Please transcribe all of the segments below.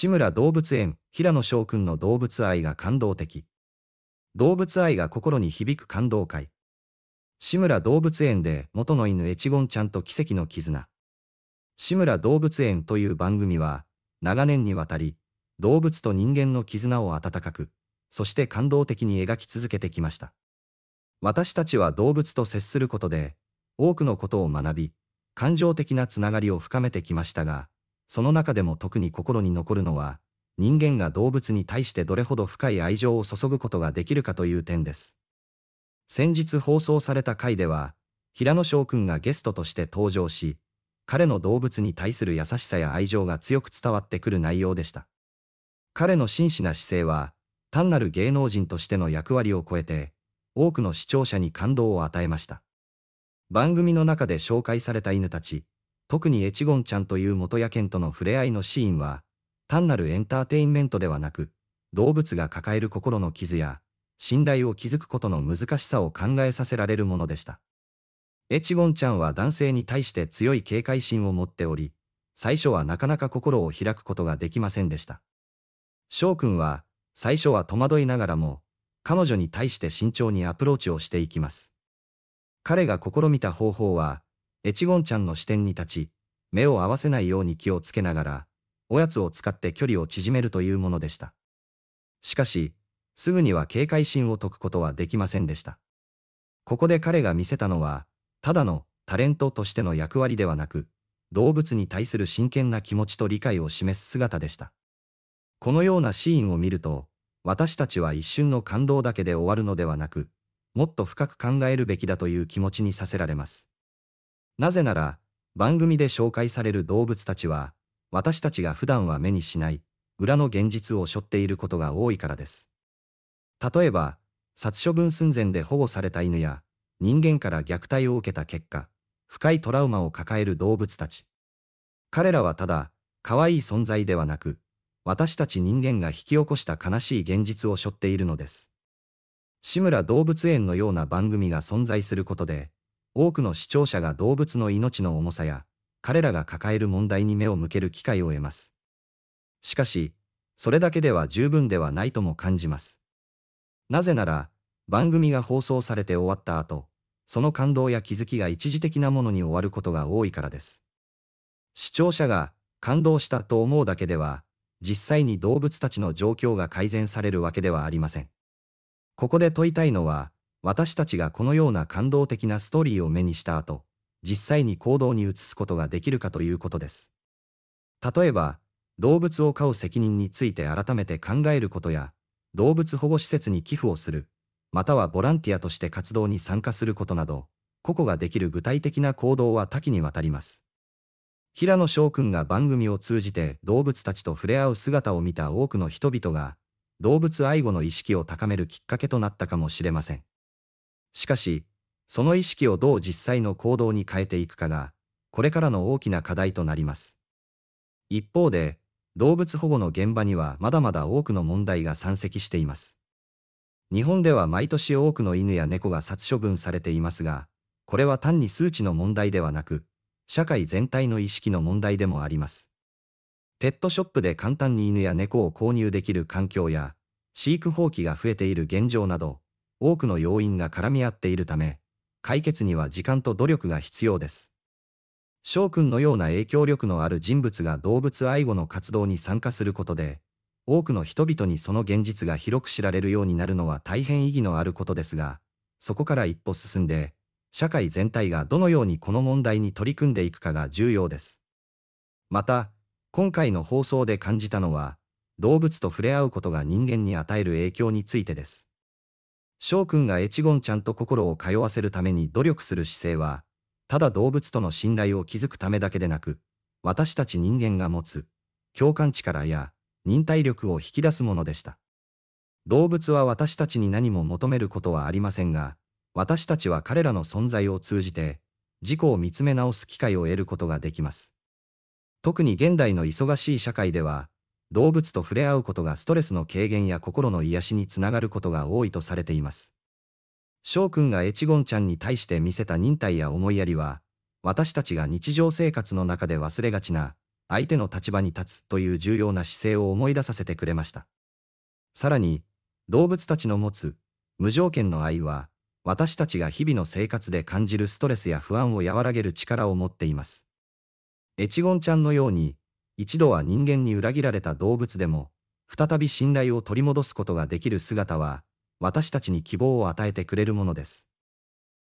志村動物園、平野翔くんの動物愛が感動的。動物愛が心に響く感動会。志村動物園で元の犬エチゴンちゃんと奇跡の絆。志村動物園という番組は、長年にわたり、動物と人間の絆を温かく、そして感動的に描き続けてきました。私たちは動物と接することで、多くのことを学び、感情的なつながりを深めてきましたが、その中でも特に心に残るのは、人間が動物に対してどれほど深い愛情を注ぐことができるかという点です。先日放送された回では、平野翔くんがゲストとして登場し、彼の動物に対する優しさや愛情が強く伝わってくる内容でした。彼の真摯な姿勢は、単なる芸能人としての役割を超えて、多くの視聴者に感動を与えました。番組の中で紹介された犬たち、特にエチゴンちゃんという元野犬との触れ合いのシーンは、単なるエンターテインメントではなく、動物が抱える心の傷や、信頼を築くことの難しさを考えさせられるものでした。エチゴンちゃんは男性に対して強い警戒心を持っており、最初はなかなか心を開くことができませんでした。翔くんは、最初は戸惑いながらも、彼女に対して慎重にアプローチをしていきます。彼が試みた方法は、越後ちゃんの視点に立ち、目を合わせないように気をつけながら、おやつを使って距離を縮めるというものでした。しかし、すぐには警戒心を解くことはできませんでした。ここで彼が見せたのは、ただのタレントとしての役割ではなく、動物に対する真剣な気持ちと理解を示す姿でした。このようなシーンを見ると、私たちは一瞬の感動だけで終わるのではなく、もっと深く考えるべきだという気持ちにさせられます。なぜなら、番組で紹介される動物たちは、私たちが普段は目にしない、裏の現実を背負っていることが多いからです。例えば、殺処分寸前で保護された犬や、人間から虐待を受けた結果、深いトラウマを抱える動物たち。彼らはただ、可愛い存在ではなく、私たち人間が引き起こした悲しい現実を背負っているのです。志村動物園のような番組が存在することで、多くの視聴者が動物の命の重さや、彼らが抱える問題に目を向ける機会を得ます。しかし、それだけでは十分ではないとも感じます。なぜなら、番組が放送されて終わった後、その感動や気づきが一時的なものに終わることが多いからです。視聴者が感動したと思うだけでは、実際に動物たちの状況が改善されるわけではありません。ここで問いたいのは、私たちがこのような感動的なストーリーを目にした後、実際に行動に移すことができるかということです。例えば、動物を飼う責任について改めて考えることや、動物保護施設に寄付をする、またはボランティアとして活動に参加することなど、個々ができる具体的な行動は多岐にわたります。平野翔くんが番組を通じて動物たちと触れ合う姿を見た多くの人々が、動物愛護の意識を高めるきっかけとなったかもしれません。しかし、その意識をどう実際の行動に変えていくかが、これからの大きな課題となります。一方で、動物保護の現場にはまだまだ多くの問題が山積しています。日本では毎年多くの犬や猫が殺処分されていますが、これは単に数値の問題ではなく、社会全体の意識の問題でもあります。ペットショップで簡単に犬や猫を購入できる環境や、飼育放棄が増えている現状など、多くの要因が絡み合っているため、解決には時間と努力が必要です。翔くんのような影響力のある人物が動物愛護の活動に参加することで、多くの人々にその現実が広く知られるようになるのは大変意義のあることですが、そこから一歩進んで、社会全体がどのようにこの問題に取り組んでいくかが重要です。また、今回の放送で感じたのは、動物と触れ合うことが人間に与える影響についてです。翔くんがエチゴンちゃんと心を通わせるために努力する姿勢は、ただ動物との信頼を築くためだけでなく、私たち人間が持つ、共感力や忍耐力を引き出すものでした。動物は私たちに何も求めることはありませんが、私たちは彼らの存在を通じて、自己を見つめ直す機会を得ることができます。特に現代の忙しい社会では、動物と触れ合うことがストレスの軽減や心の癒しにつながることが多いとされています。翔くんがエチゴンちゃんに対して見せた忍耐や思いやりは、私たちが日常生活の中で忘れがちな、相手の立場に立つという重要な姿勢を思い出させてくれました。さらに、動物たちの持つ、無条件の愛は、私たちが日々の生活で感じるストレスや不安を和らげる力を持っています。エチゴンちゃんのように、一度は人間に裏切られた動物でも、再び信頼を取り戻すことができる姿は、私たちに希望を与えてくれるものです。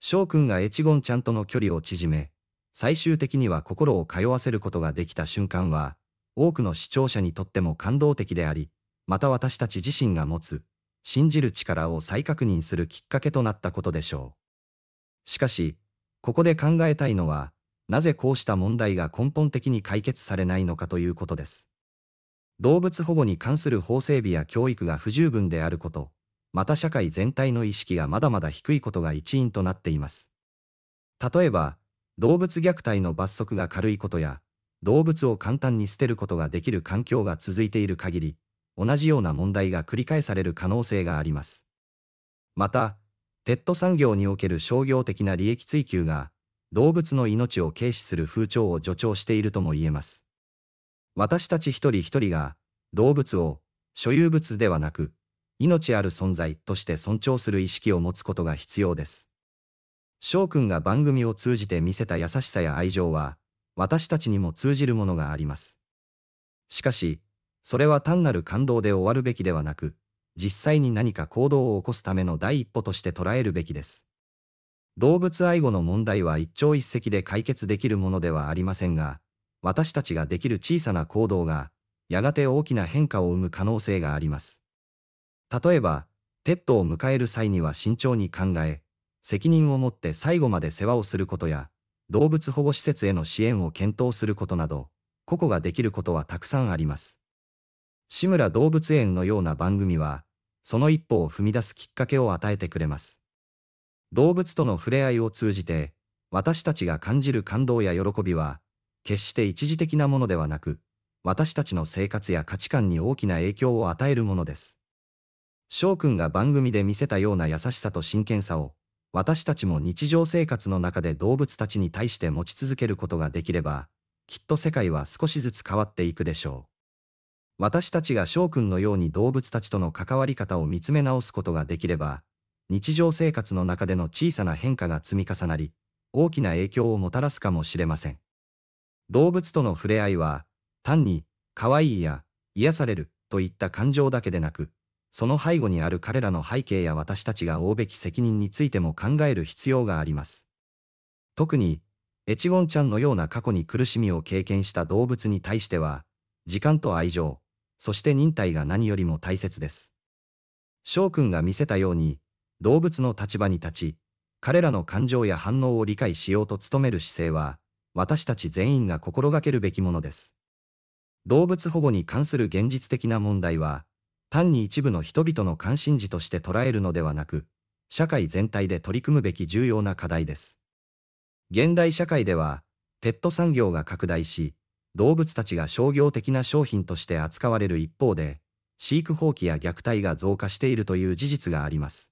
翔くんがエチゴンちゃんとの距離を縮め、最終的には心を通わせることができた瞬間は、多くの視聴者にとっても感動的であり、また私たち自身が持つ、信じる力を再確認するきっかけとなったことでしょう。しかし、ここで考えたいのは、なぜこうした問題が根本的に解決されないのかということです。動物保護に関する法整備や教育が不十分であること、また社会全体の意識がまだまだ低いことが一因となっています。例えば、動物虐待の罰則が軽いことや、動物を簡単に捨てることができる環境が続いている限り、同じような問題が繰り返される可能性があります。また、ペット産業における商業的な利益追求が動物の命を軽視する風潮を助長しているとも言えます。私たち一人一人が動物を所有物ではなく命ある存在として尊重する意識を持つことが必要です。翔くんが番組を通じて見せた優しさや愛情は私たちにも通じるものがあります。しかし、それは単なる感動で終わるべきではなく、実際に何か行動を起こすための第一歩として捉えるべきです。動物愛護の問題は一朝一夕で解決できるものではありませんが、私たちができる小さな行動が、やがて大きな変化を生む可能性があります。例えば、ペットを迎える際には慎重に考え、責任を持って最後まで世話をすることや、動物保護施設への支援を検討することなど、個々ができることはたくさんあります。志村動物園のような番組は、その一歩を踏み出すきっかけを与えてくれます。動物との触れ合いを通じて、私たちが感じる感動や喜びは、決して一時的なものではなく、私たちの生活や価値観に大きな影響を与えるものです。翔くんが番組で見せたような優しさと真剣さを、私たちも日常生活の中で動物たちに対して持ち続けることができれば、きっと世界は少しずつ変わっていくでしょう。私たちが翔くんのように動物たちとの関わり方を見つめ直すことができれば、日常生活の中での小さな変化が積み重なり、大きな影響をもたらすかもしれません。動物との触れ合いは、単に、可愛いや、癒される、といった感情だけでなく、その背後にある彼らの背景や私たちが負うべき責任についても考える必要があります。特に、エチゴンちゃんのような過去に苦しみを経験した動物に対しては、時間と愛情、そして忍耐が何よりも大切です。翔くんが見せたように、動物の立場に立ち、彼らの感情や反応を理解しようと努める姿勢は、私たち全員が心がけるべきものです。動物保護に関する現実的な問題は、単に一部の人々の関心事として捉えるのではなく、社会全体で取り組むべき重要な課題です。現代社会では、ペット産業が拡大し、動物たちが商業的な商品として扱われる一方で、飼育放棄や虐待が増加しているという事実があります。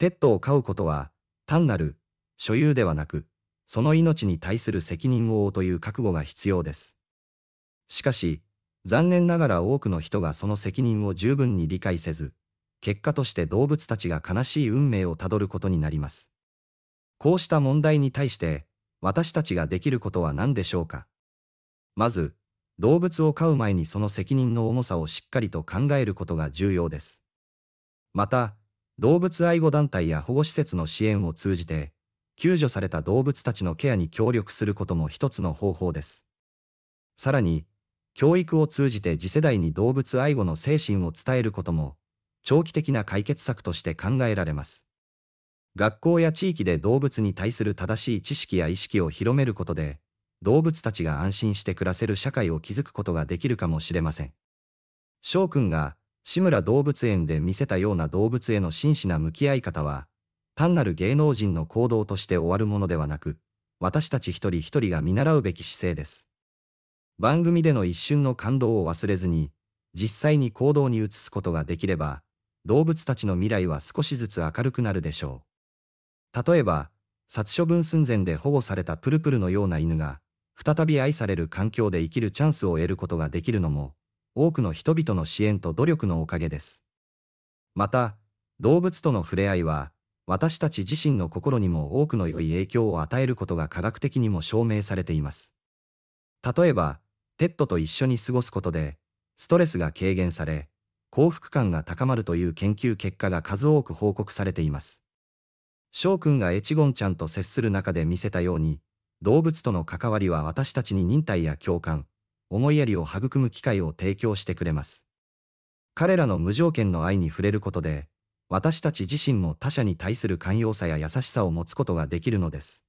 ペットを飼うことは、単なる所有ではなく、その命に対する責任を負うという覚悟が必要です。しかし、残念ながら多くの人がその責任を十分に理解せず、結果として動物たちが悲しい運命をたどることになります。こうした問題に対して、私たちができることは何でしょうかまず、動物を飼う前にその責任の重さをしっかりと考えることが重要です。また、動物愛護団体や保護施設の支援を通じて、救助された動物たちのケアに協力することも一つの方法です。さらに、教育を通じて次世代に動物愛護の精神を伝えることも、長期的な解決策として考えられます。学校や地域で動物に対する正しい知識や意識を広めることで、動物たちが安心して暮らせる社会を築くことができるかもしれません。翔くんが志村動物園で見せたような動物への真摯な向き合い方は、単なる芸能人の行動として終わるものではなく、私たち一人一人が見習うべき姿勢です。番組での一瞬の感動を忘れずに、実際に行動に移すことができれば、動物たちの未来は少しずつ明るくなるでしょう。例えば、殺処分寸前で保護されたプルプルのような犬が、再び愛される環境で生きるチャンスを得ることができるのも、多くの人々の支援と努力のおかげです。また、動物との触れ合いは、私たち自身の心にも多くの良い影響を与えることが科学的にも証明されています。例えば、ペットと一緒に過ごすことで、ストレスが軽減され、幸福感が高まるという研究結果が数多く報告されています。翔くんがエチゴンちゃんと接する中で見せたように、動物との関わりは私たちに忍耐や共感、思いやりを育む機会を提供してくれます。彼らの無条件の愛に触れることで、私たち自身も他者に対する寛容さや優しさを持つことができるのです。